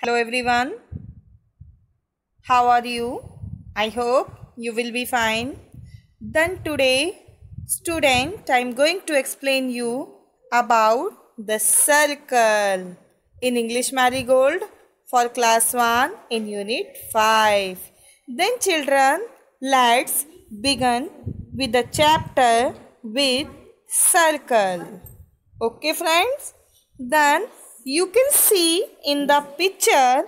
Hello everyone. How are you? I hope you will be fine. Then today, student, I am going to explain you about the circle in English Marigold for class 1 in unit 5. Then children, let's begin with the chapter with circle. Okay friends? Then you can see in the picture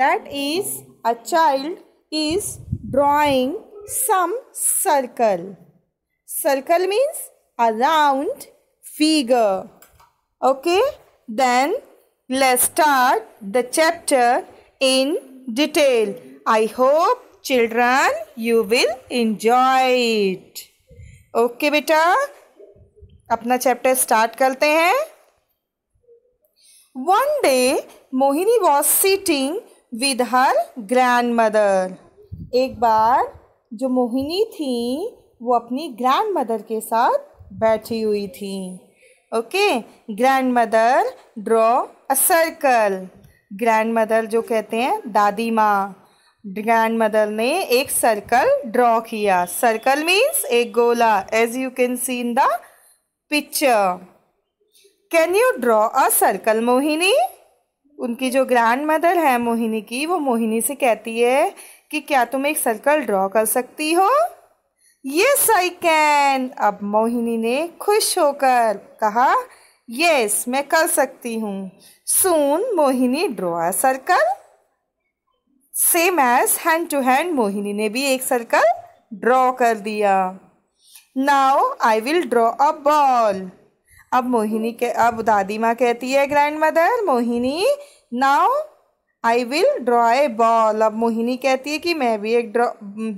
that is a child is drawing some circle. Circle means a round figure. Okay, then let's start the chapter in detail. I hope children you will enjoy it. okay, बेटा अपना chapter start करते हैं One day, Mohini was sitting with her grandmother. एक बार जो मोहिनी थी वो अपनी grand mother के साथ बैठी हुई थी okay grandmother draw a circle grandmother जो कहते हैं दादी माँ ग्रैंड मदर ने एक सर्कल ड्रॉ किया सर्कल मीन्स एक गोला as you can see in the picture can you draw a circle Mohini उनकी जो ग्रैंड मदर है मोहिनी की वो मोहिनी से कहती है कि क्या तुम एक सर्कल ड्रॉ कर सकती हो यस आई कैन अब मोहिनी ने खुश होकर कहा यस मैं कर सकती हूँ soon Mohini draw a circle same as hand to hand Mohini ने भी एक सर्कल ड्रॉ कर दिया now I will draw a ball अब मोहिनी के अब दादी माँ कहती है grandmother Mohini now I will draw a ball अब मोहिनी कहती है कि मैं भी एक ड्रॉ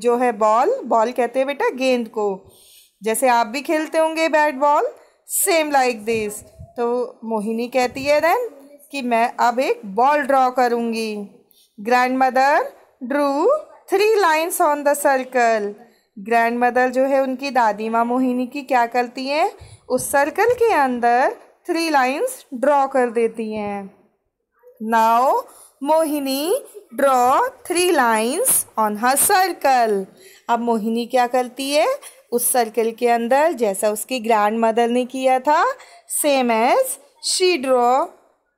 जो है बॉल बॉल कहते हैं बेटा गेंद को जैसे आप भी खेलते होंगे bat ball same like this तो मोहिनी कहती है देन कि मैं अब एक बॉल ड्रॉ करूँगी grandmother drew three lines on the circle grandmother जो है उनकी दादी माँ मोहिनी की क्या करती हैं उस सर्कल के अंदर थ्री लाइंस ड्रॉ कर देती हैं now Mohini draw three lines on her circle अब मोहिनी क्या करती है उस सर्कल के अंदर जैसा उसकी ग्रैंड मदर ने किया था same as she draw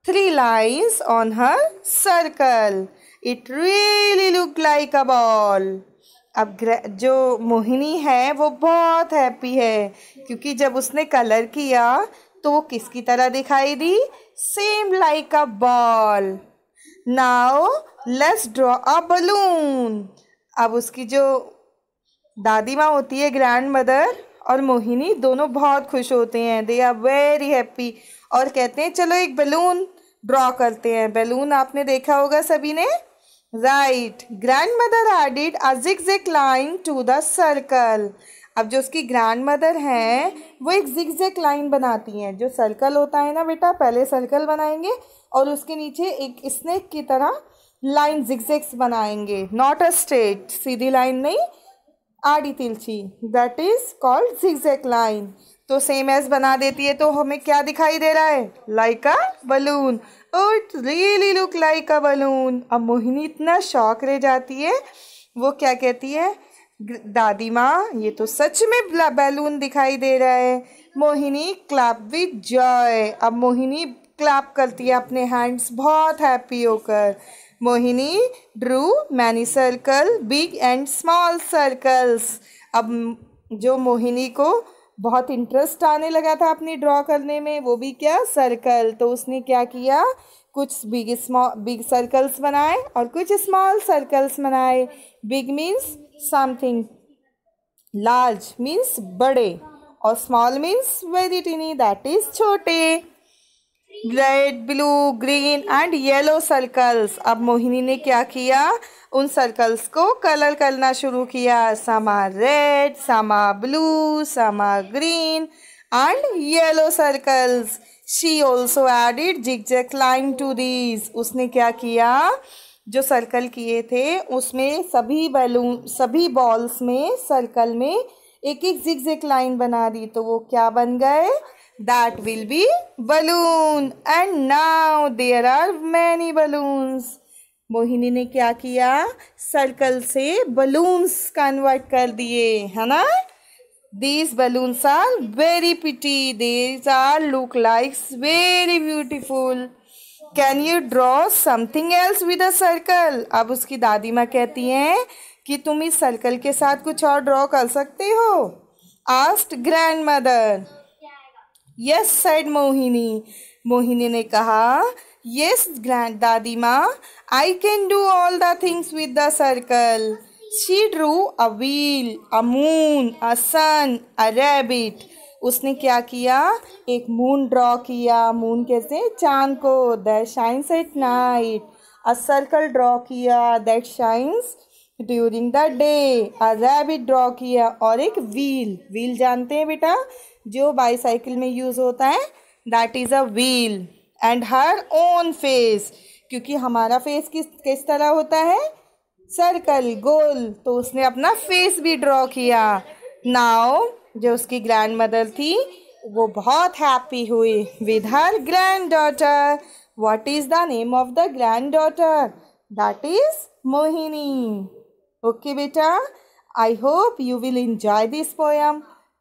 three lines on her circle it really look like a ball अब जो मोहिनी है वो बहुत हैप्पी है क्योंकि जब उसने कलर किया तो वो किसकी तरह दिखाई दी same like a ball now let's draw a balloon अब उसकी जो दादी माँ होती है ग्रैंड मदर और मोहिनी दोनों बहुत खुश होते हैं दे आर वेरी हैप्पी और कहते हैं चलो एक बलून ड्रॉ करते हैं बैलून आपने देखा होगा सभी ने राइट मदर एडिड अजिक जिक लाइन टू द सर्कल अब जो उसकी ग्रैंड मदर हैं वो एक जिक जेक लाइन बनाती हैं जो सर्कल होता है ना बेटा पहले सर्कल बनाएंगे और उसके नीचे एक स्नेक की तरह लाइन जिक जेक्स बनाएंगे नॉट अ स्ट्रेट सीधी लाइन नहीं आड़ी तिलची that is called zigzag line तो सेम एज बना देती है तो हमें क्या दिखाई दे रहा है like a balloon it really look like a balloon अब मोहिनी इतना शौक रह जाती है वो क्या कहती है दादी माँ ये तो सच में बैलून दिखाई दे रहा है मोहिनी क्लैप विद जॉय अब मोहिनी क्लैप करती है अपने हैंड्स बहुत हैप्पी होकर Mohini drew many circle big and small circles अब जो मोहिनी को बहुत इंटरेस्ट आने लगा था अपनी ड्रॉ करने में वो भी क्या सर्कल तो उसने क्या किया कुछ बिग स्मॉल बिग सर्कल्स बनाए और कुछ स्मॉल सर्कल्स बनाए big means something large means बड़े और small means very tiny that is छोटे red blue green and yellow circles अब मोहिनी ने क्या किया उन सर्कल्स को कलर करना शुरू किया समा रेड समा ब्लू समा green yellow circles she also added zig zigzag line to these उसने क्या किया जो सर्कल किए थे उसमें सभी बैलून सभी बॉल्स में सर्कल में एक एक जिग जिग लाइन बना दी तो वो क्या बन गए That will be balloon. And now there are many balloons. Mohini ने क्या किया सर्कल से बलून्स कन्वर्ट कर दिए है ना these balloons are very pretty these are look likes very beautiful can you draw something else with a circle अब उसकी दादी माँ कहती हैं कि तुम इस सर्कल के साथ कुछ और ड्रॉ कर सकते हो asked grandmother yes said Mohini Mohini ने कहा यस ग्रैंड दादी माँ I can do all the things with the circle she drew a wheel a moon a sun a rabbit उसने क्या किया एक मून ड्रॉ किया मून कैसे चांद को that shines at night a circle draw किया that shines during the day a rabbit draw किया और एक व्हील व्हील जानते हैं बेटा जो बाईसाइकिल में यूज़ होता है that is a wheel and her own face क्योंकि हमारा फेस किस किस तरह होता है सर्कल गोल तो उसने अपना फेस भी ड्रॉ किया नाव जो उसकी ग्रैंड मदर थी वो बहुत हैप्पी हुई with her granddaughter what is the name of the granddaughter that is Mohini okay बेटा I hope you will enjoy this poem